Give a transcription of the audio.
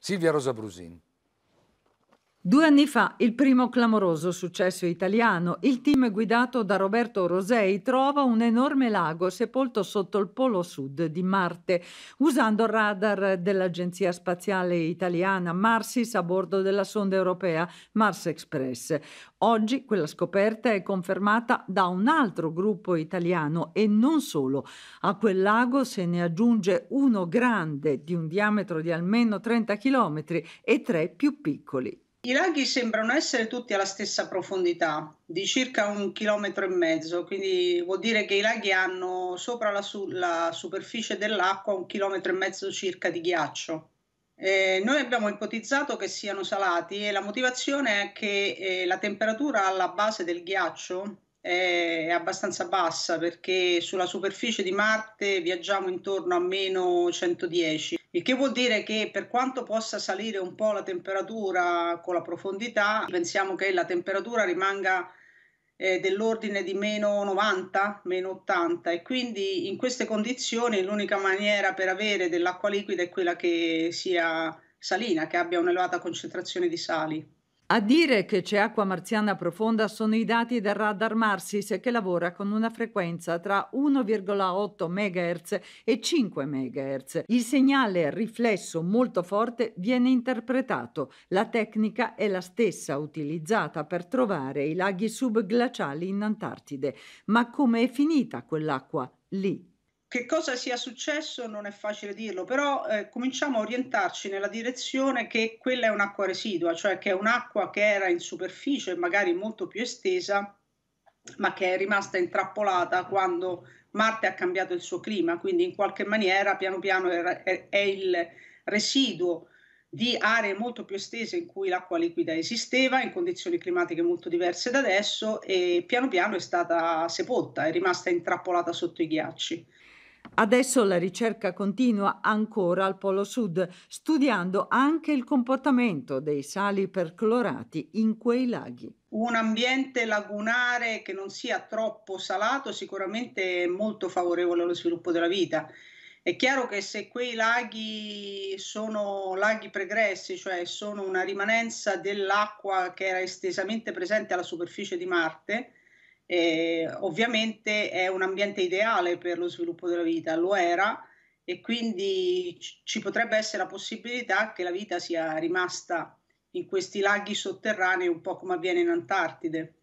Silvia Rosa Brusin. Due anni fa, il primo clamoroso successo italiano, il team guidato da Roberto Rosei trova un enorme lago sepolto sotto il polo sud di Marte. Usando il radar dell'Agenzia Spaziale Italiana Marsis a bordo della sonda europea Mars Express. Oggi quella scoperta è confermata da un altro gruppo italiano e non solo. A quel lago se ne aggiunge uno grande di un diametro di almeno 30 km e tre più piccoli. I laghi sembrano essere tutti alla stessa profondità, di circa un chilometro e mezzo, quindi vuol dire che i laghi hanno sopra la, su- la superficie dell'acqua un chilometro e mezzo circa di ghiaccio. Eh, noi abbiamo ipotizzato che siano salati e la motivazione è che eh, la temperatura alla base del ghiaccio è abbastanza bassa perché sulla superficie di Marte viaggiamo intorno a meno 110 il che vuol dire che per quanto possa salire un po' la temperatura con la profondità, pensiamo che la temperatura rimanga eh, dell'ordine di meno 90, meno 80 e quindi in queste condizioni l'unica maniera per avere dell'acqua liquida è quella che sia salina, che abbia un'elevata concentrazione di sali. A dire che c'è acqua marziana profonda sono i dati del radar Marsis che lavora con una frequenza tra 1,8 MHz e 5 MHz. Il segnale riflesso molto forte viene interpretato. La tecnica è la stessa utilizzata per trovare i laghi subglaciali in Antartide. Ma come è finita quell'acqua lì? Che cosa sia successo non è facile dirlo, però eh, cominciamo a orientarci nella direzione che quella è un'acqua residua, cioè che è un'acqua che era in superficie, magari molto più estesa, ma che è rimasta intrappolata quando Marte ha cambiato il suo clima, quindi in qualche maniera piano piano è, è il residuo di aree molto più estese in cui l'acqua liquida esisteva in condizioni climatiche molto diverse da adesso e piano piano è stata sepolta, è rimasta intrappolata sotto i ghiacci. Adesso la ricerca continua ancora al Polo Sud, studiando anche il comportamento dei sali perclorati in quei laghi. Un ambiente lagunare che non sia troppo salato sicuramente è molto favorevole allo sviluppo della vita. È chiaro che se quei laghi sono laghi pregressi, cioè sono una rimanenza dell'acqua che era estesamente presente alla superficie di Marte, eh, ovviamente è un ambiente ideale per lo sviluppo della vita, lo era e quindi ci potrebbe essere la possibilità che la vita sia rimasta in questi laghi sotterranei un po' come avviene in Antartide.